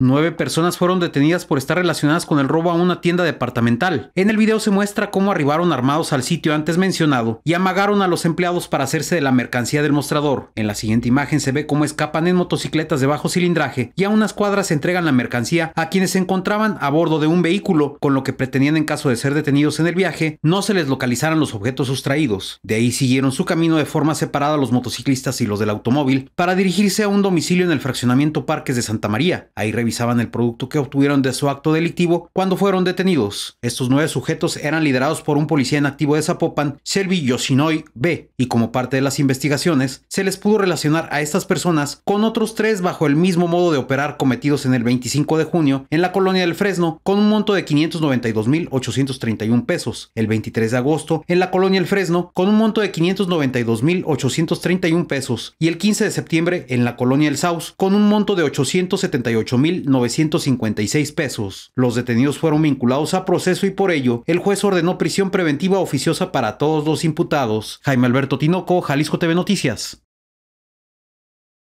Nueve personas fueron detenidas por estar relacionadas con el robo a una tienda departamental. En el video se muestra cómo arribaron armados al sitio antes mencionado y amagaron a los empleados para hacerse de la mercancía del mostrador. En la siguiente imagen se ve cómo escapan en motocicletas de bajo cilindraje y a unas cuadras entregan la mercancía a quienes se encontraban a bordo de un vehículo, con lo que pretendían en caso de ser detenidos en el viaje no se les localizaran los objetos sustraídos. De ahí siguieron su camino de forma separada los motociclistas y los del automóvil para dirigirse a un domicilio en el fraccionamiento Parques de Santa María. Ahí revisaban el producto que obtuvieron de su acto delictivo cuando fueron detenidos. Estos nueve sujetos eran liderados por un policía en activo de Zapopan, Shelby Yoshinoy B, y como parte de las investigaciones, se les pudo relacionar a estas personas con otros tres bajo el mismo modo de operar cometidos en el 25 de junio en la colonia del Fresno con un monto de 592.831 pesos, el 23 de agosto en la colonia del Fresno con un monto de 592.831 pesos y el 15 de septiembre en la colonia del Saus con un monto de 878.000 956 pesos. Los detenidos fueron vinculados a proceso y por ello el juez ordenó prisión preventiva oficiosa para todos los imputados. Jaime Alberto Tinoco, Jalisco TV Noticias.